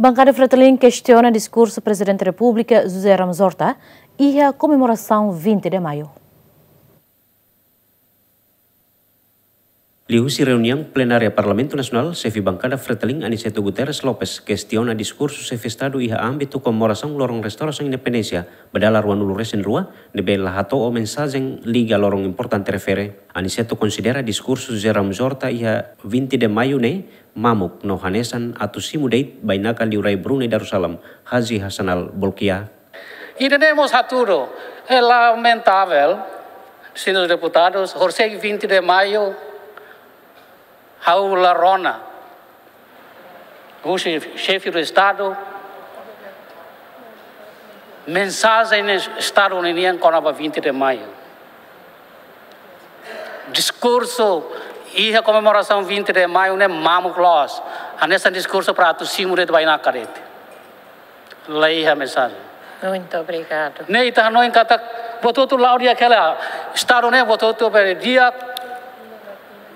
Bancário Fratelin questiona discurso do Presidente da República, José Ramos Horta, e a comemoração 20 de maio. Lihus reunião plenária Parlamento Nacional se fi bancada Fratelin Aniceto Guterres Lopes questiona discurso se festado iha âmbito comemoração lorong restauração independência badala rua nulu resen rua nebe lahato o mensagem liga lorong importante refere. Aniceto considera discurso Zeram Zorta iha 20 de maio ne mamuk no hanesan atu deit bainaka liurai Brunei Darussalam Haji Hasanal Bolkia. Iremos haturo, é lamentável, senhores deputados, Jorge 20 de maio Raul Larona, o chefe do Estado, mensagem estadunidense quando 20 de maio. Discurso e a comemoração 20 de maio né mamu A nessa discurso para tu simure de baina carete. Leia a mensagem. Muito obrigado. Neita não encata botou tu laudia aquela estado né botou tu dia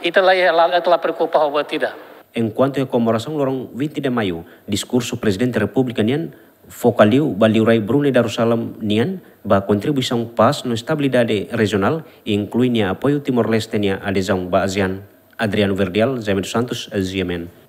Itulah yang telah berkupa oh, bahwa tidak. En cuanto a conmemoración lorong 20 de mayo, discurso presidente República nian focaliu baliurai Brunei Darussalam nian ba contribución pas no estabilidade regional incluinia apoio Timor-Leste nia adesão ba ASEAN. Adriano Verdial, Zé Santos, Ziemen.